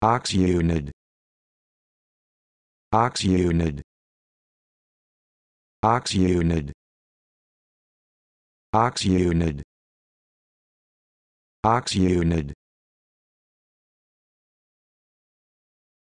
ox unit ox unit ox unit ox unit ox unit